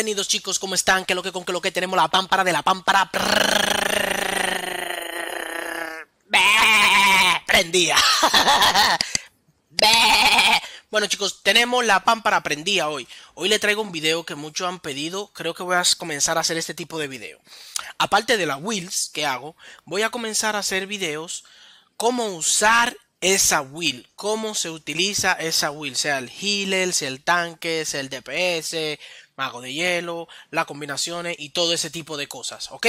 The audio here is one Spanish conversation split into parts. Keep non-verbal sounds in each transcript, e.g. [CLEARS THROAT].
Bienvenidos chicos, ¿cómo están? Que lo que con que lo que tenemos la pámpara de la pámpara prendía. Bueno chicos, tenemos la pámpara prendida hoy. Hoy le traigo un video que muchos han pedido. Creo que voy a comenzar a hacer este tipo de video. Aparte de la wheels que hago, voy a comenzar a hacer videos cómo usar esa will, cómo se utiliza esa will, sea el healer, sea el tanque, sea el DPS, mago de hielo, las combinaciones y todo ese tipo de cosas, ¿ok?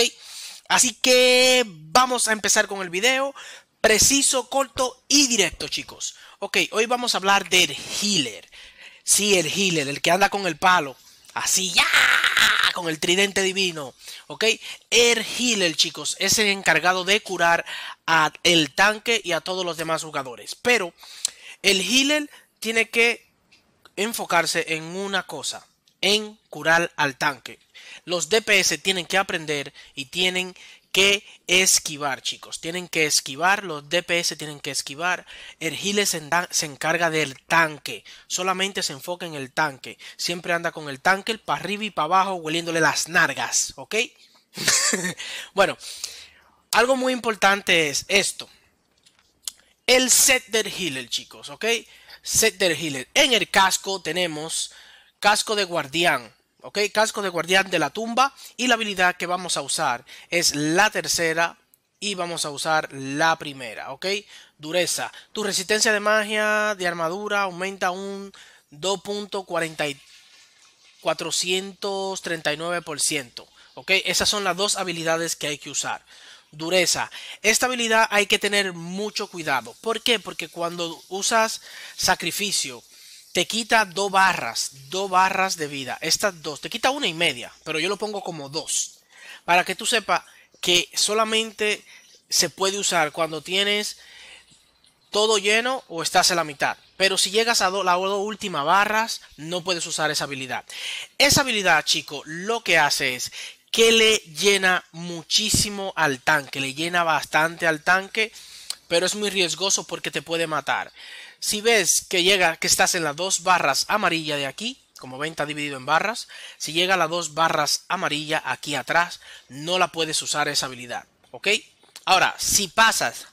Así que vamos a empezar con el video, preciso, corto y directo, chicos. Ok, hoy vamos a hablar del healer. Sí, el healer, el que anda con el palo, así ya con el tridente divino. ¿Ok? Er el Healer, chicos, es el encargado de curar a el tanque y a todos los demás jugadores. Pero el Healer tiene que enfocarse en una cosa. En curar al tanque. Los DPS tienen que aprender y tienen que esquivar, chicos. Tienen que esquivar, los DPS tienen que esquivar. El healer se, encarga del tanque. Solamente se enfoca en el tanque. Siempre anda con el tanque, para arriba y para abajo, hueliéndole las nargas, ¿ok? [LAUGHS] bueno, algo muy importante es esto. El set del healer, chicos, ¿ok? Set del healer. En el casco tenemos casco de guardián Casco de guardián de la tumba y la habilidad que vamos a usar es la tercera y vamos a usar la primera, ¿ok? Dureza. Tu resistencia de magia de armadura aumenta un 2.439%, ¿ok? Esas son las dos habilidades que hay que usar. Dureza. Esta habilidad hay que tener mucho cuidado. ¿Por qué? Porque cuando usas sacrificio te quita dos barras, dos barras de vida. Estas dos, te quita una y media, pero yo lo pongo como dos. Para que tú sepas que solamente se puede usar cuando tienes todo lleno o estás en la mitad. Pero si llegas a la última últimas barras, no puedes usar esa habilidad. Esa habilidad, chico, lo que hace es que le llena muchísimo al tanque, le llena bastante al tanque pero es muy riesgoso porque te puede matar. Si ves que llega, que estás en las dos barras amarilla de aquí, como venta dividido en barras, si llega a las dos barras amarilla aquí atrás, no la puedes usar esa habilidad, ¿ok? Ahora, si pasas,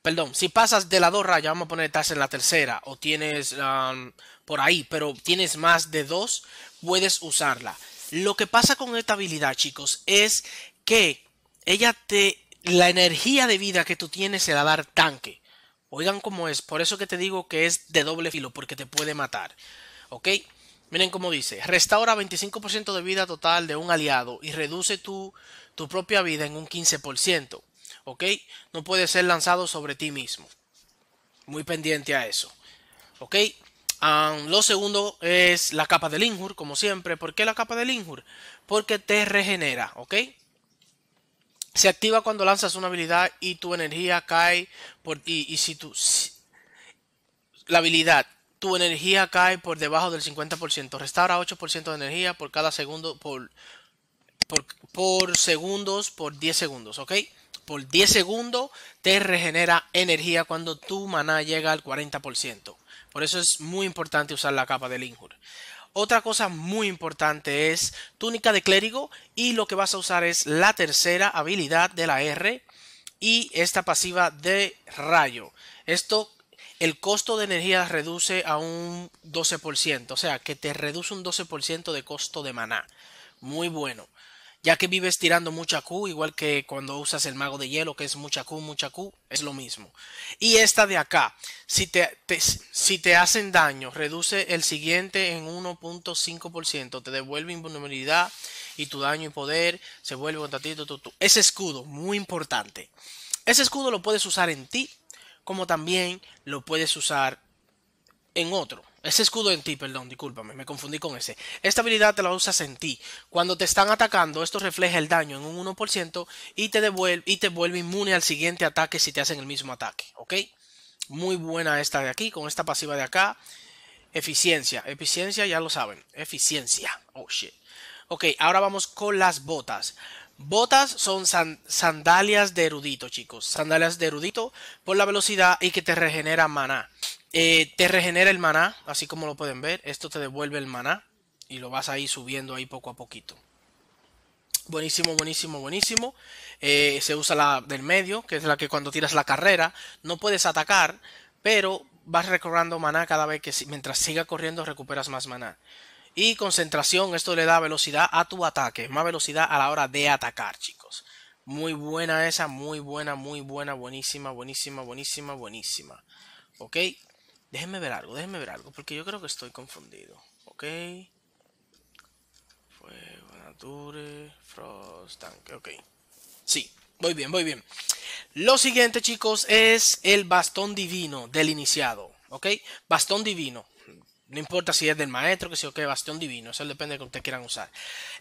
perdón, si pasas de la dos rayas, vamos a poner estás en la tercera o tienes um, por ahí, pero tienes más de dos, puedes usarla. Lo que pasa con esta habilidad, chicos, es que ella te la energía de vida que tú tienes se la da tanque. Oigan cómo es, por eso que te digo que es de doble filo, porque te puede matar. ¿Ok? Miren cómo dice, restaura 25% de vida total de un aliado y reduce tu, tu propia vida en un 15%. ¿Ok? No puede ser lanzado sobre ti mismo. Muy pendiente a eso. ¿Ok? lo segundo es la capa del Injur, como siempre. ¿Por qué la capa del Injur? Porque te regenera, ¿ok? Se activa cuando lanzas una habilidad y tu energía cae por la habilidad tu energía cae por debajo del 50%, restaura 8% de energía por cada segundo por por, segundos por 10 segundos, ¿ok? por 10 segundos te regenera energía cuando tu maná llega al 40%. Por eso es muy importante usar la capa de Linkur. Otra cosa muy importante es túnica de clérigo y lo que vas a usar es la tercera habilidad de la R y esta pasiva de rayo. Esto, el costo de energía reduce a un 12%, o sea que te reduce un 12% de costo de maná. Muy bueno ya que vives tirando mucha Q, igual que cuando usas el mago de hielo, que es mucha Q, mucha Q, es lo mismo. Y esta de acá, si te, si te hacen daño, reduce el siguiente en 1.5%, te devuelve invulnerabilidad y tu daño y poder se vuelve un tatito, Ese escudo, muy importante. Ese escudo lo puedes usar en ti, como también lo puedes usar en otro. Ese escudo en ti, perdón, discúlpame, me confundí con ese. Esta habilidad te la usas en ti. Cuando te están atacando, esto refleja el daño en un 1% y te, devuelve, y te vuelve inmune al siguiente ataque si te hacen el mismo ataque, ¿ok? Muy buena esta de aquí, con esta pasiva de acá. Eficiencia, eficiencia ya lo saben, eficiencia. Oh, shit. Ok, ahora vamos con las botas. Botas son sandalias de erudito, chicos. Sandalias de erudito por la velocidad y que te regenera maná. Eh, te regenera el maná, así como lo pueden ver. Esto te devuelve el maná y lo vas ahí subiendo ahí poco a poquito. Buenísimo, buenísimo, buenísimo. Eh, se usa la del medio, que es la que cuando tiras la carrera no puedes atacar, pero vas recorriendo maná cada vez que mientras siga corriendo recuperas más maná. Y concentración, esto le da velocidad a tu ataque, más velocidad a la hora de atacar, chicos. Muy buena esa, muy buena, muy buena, buenísima, buenísima, buenísima, buenísima. ¿Ok? Déjenme ver algo, déjenme ver algo, porque yo creo que estoy confundido. Ok. Fuego, Nature, Frost, Tanque, ok. Sí, muy bien, muy bien. Lo siguiente, chicos, es el bastón divino del iniciado. Ok, bastón divino. No importa si es del maestro, que sea o qué, bastón divino. Eso depende de que ustedes quieran usar.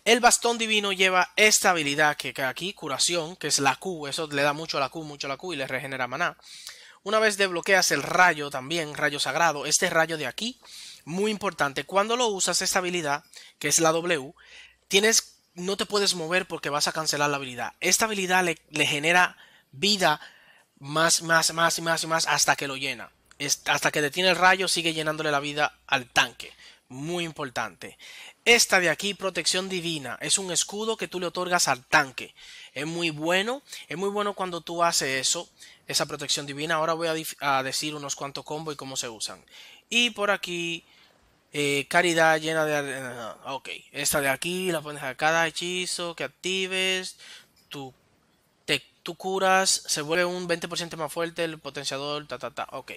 El bastón divino lleva esta habilidad que, queda aquí, curación, que es la Q. Eso le da mucho a la Q, mucho a la Q y le regenera maná. Una vez desbloqueas el rayo también, rayo sagrado, este rayo de aquí, muy importante, cuando lo usas esta habilidad, que es la W, tienes, no te puedes mover porque vas a cancelar la habilidad. Esta habilidad le, genera vida más, más, más y más más hasta que lo llena. hasta que detiene el rayo sigue llenándole la vida al tanque. Muy importante. Esta de aquí, protección divina, es un escudo que tú le otorgas al tanque. Es muy bueno, es muy bueno cuando tú haces eso esa protección divina. Ahora voy a, decir unos cuantos combos y cómo se usan. Y por aquí, eh, caridad llena de... Eh, ok, esta de aquí la pones a cada hechizo que actives. te, tú curas, se vuelve un 20% más fuerte el potenciador, ta, ta, ta. Ok,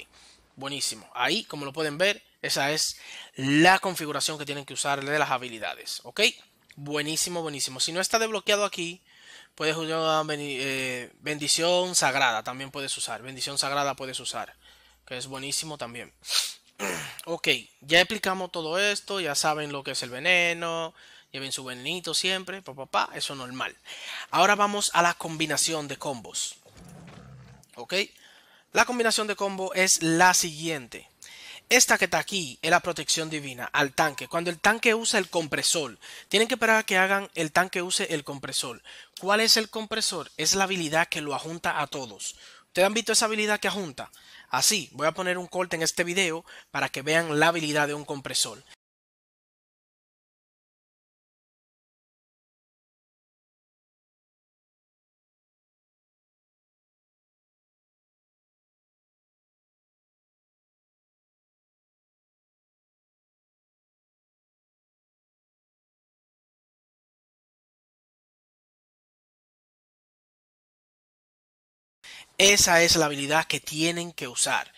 buenísimo. Ahí, como lo pueden ver, esa es la configuración que tienen que usar de las habilidades. Ok, buenísimo, buenísimo. Si no está desbloqueado aquí, Puedes usar eh, bendición sagrada, también puedes usar. Bendición sagrada puedes usar, que es buenísimo también. [CLEARS THROAT] ok, ya explicamos todo esto, ya saben lo que es el veneno, lleven su venenito siempre, papá, eso es normal. Ahora vamos a la combinación de combos. Ok, la combinación de combo es la siguiente. Esta que está aquí es la protección divina al tanque. Cuando el tanque usa el compresor, tienen que esperar a que hagan el tanque use el compresor. ¿Cuál es el compresor? Es la habilidad que lo ajunta a todos. ¿Ustedes han visto esa habilidad que ajunta? Así, voy a poner un corte en este video para que vean la habilidad de un compresor. Esa es la habilidad que tienen que usar.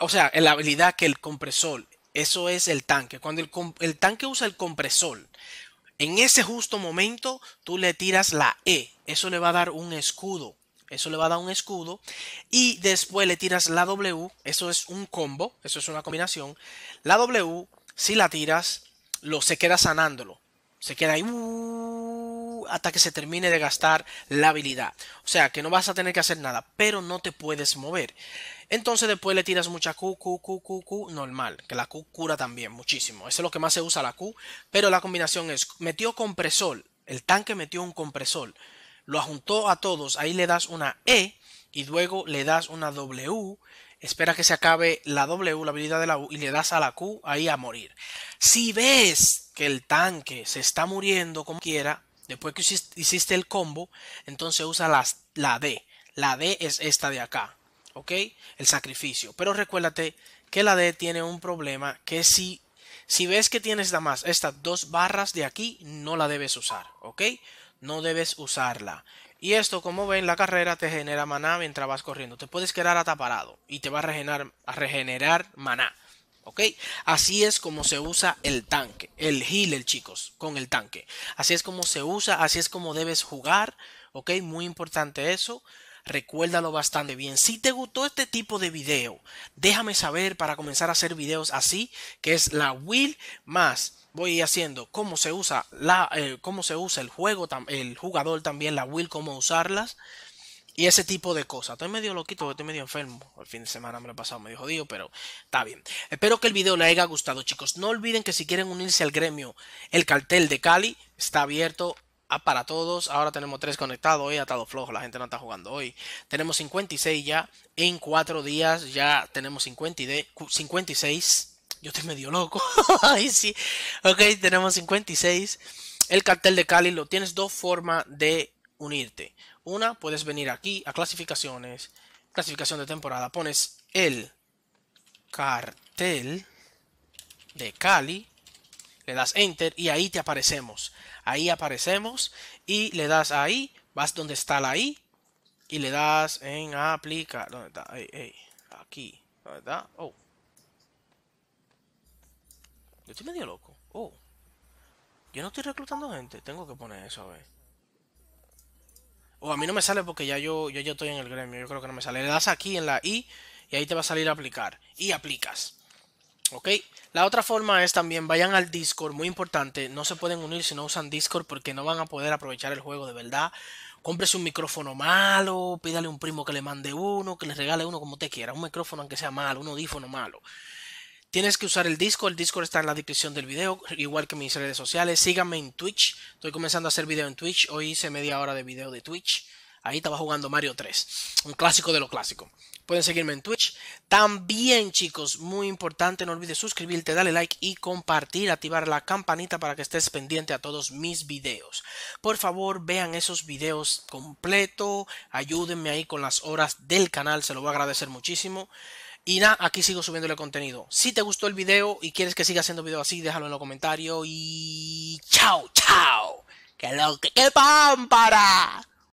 O sea, la habilidad que el compresor, eso es el tanque. Cuando el, tanque usa el compresor, en ese justo momento tú le tiras la E. Eso le va a dar un escudo. Eso le va a dar un escudo. Y después le tiras la W. Eso es un combo. Eso es una combinación. La W, si la tiras, lo, se queda sanándolo. Se queda ahí. Uh, hasta que se termine de gastar la habilidad. O sea, que no vas a tener que hacer nada, pero no te puedes mover. Entonces después le tiras mucha Q, Q, Q, Q, Q, normal, que la Q cura también muchísimo. Eso es lo que más se usa la Q, pero la combinación es, metió compresor, el tanque metió un compresor, lo ajuntó a todos, ahí le das una E y luego le das una W, espera que se acabe la W, la habilidad de la U, y le das a la Q ahí a morir. Si ves que el tanque se está muriendo como quiera, Después que hiciste el combo, entonces usa la, la D. La D es esta de acá. ¿Ok? El sacrificio. Pero recuérdate que la D tiene un problema que si, si ves que tienes nada más estas dos barras de aquí, no la debes usar. ¿Ok? No debes usarla. Y esto, como ven, la carrera te genera maná mientras vas corriendo. Te puedes quedar ataparado y te va a regenerar, a regenerar maná. ¿ok? Así es como se usa el tanque, el healer, chicos, con el tanque. Así es como se usa, así es como debes jugar, ¿ok? Muy importante eso. Recuérdalo bastante bien. Si te gustó este tipo de video, déjame saber para comenzar a hacer videos así, que es la will más voy haciendo cómo se usa la eh, cómo se usa el juego el jugador también la will cómo usarlas y ese tipo de cosas. Estoy medio loquito, estoy medio enfermo. El fin de semana me lo he pasado medio jodido, pero está bien. Espero que el video les haya gustado, chicos. No olviden que si quieren unirse al gremio, el cartel de Cali está abierto para todos. Ahora tenemos tres conectados. Hoy ha estado flojo, la gente no está jugando hoy. Tenemos 56 ya. En cuatro días ya tenemos 50 56. Yo estoy medio loco. [LAUGHS] Ay, sí. Ok, tenemos 56. El cartel de Cali lo tienes dos formas de unirte. Una, puedes venir aquí a clasificaciones, clasificación de temporada, pones el cartel de Cali, le das Enter y ahí te aparecemos. Ahí aparecemos y le das ahí, vas donde está la I y le das en aplicar. ¿Dónde está? Ahí, Aquí. ¿Dónde está? Oh. Yo estoy medio loco. Oh. Yo no estoy reclutando gente. Tengo que poner eso a ver a mí no me sale porque ya yo, estoy en el gremio, yo creo que no me sale. Le das aquí en la I y ahí te va a salir a aplicar. Y aplicas. ¿Ok? La otra forma es también vayan al Discord, muy importante. No se pueden unir si no usan Discord porque no van a poder aprovechar el juego de verdad. Compres un micrófono malo, pídale a un primo que le mande uno, que le regale uno como te quiera. Un micrófono aunque sea malo, un audífono malo. Tienes que usar el Discord. El Discord está en la descripción del video, igual que mis redes sociales. Síganme en Twitch. Estoy comenzando a hacer video en Twitch. Hoy hice media hora de video de Twitch. Ahí estaba jugando Mario 3, un clásico de lo clásico. Pueden seguirme en Twitch. También, chicos, muy importante, no olvides suscribirte, darle like y compartir, activar la campanita para que estés pendiente a todos mis videos. Por favor, vean esos videos completo, ayúdenme ahí con las horas del canal, se lo voy a agradecer muchísimo. Y nada, aquí sigo subiéndole contenido. Si te gustó el video y quieres que siga haciendo videos así, déjalo en los comentarios y... ¡Chao, chao! ¡Que lo que, que pámpara!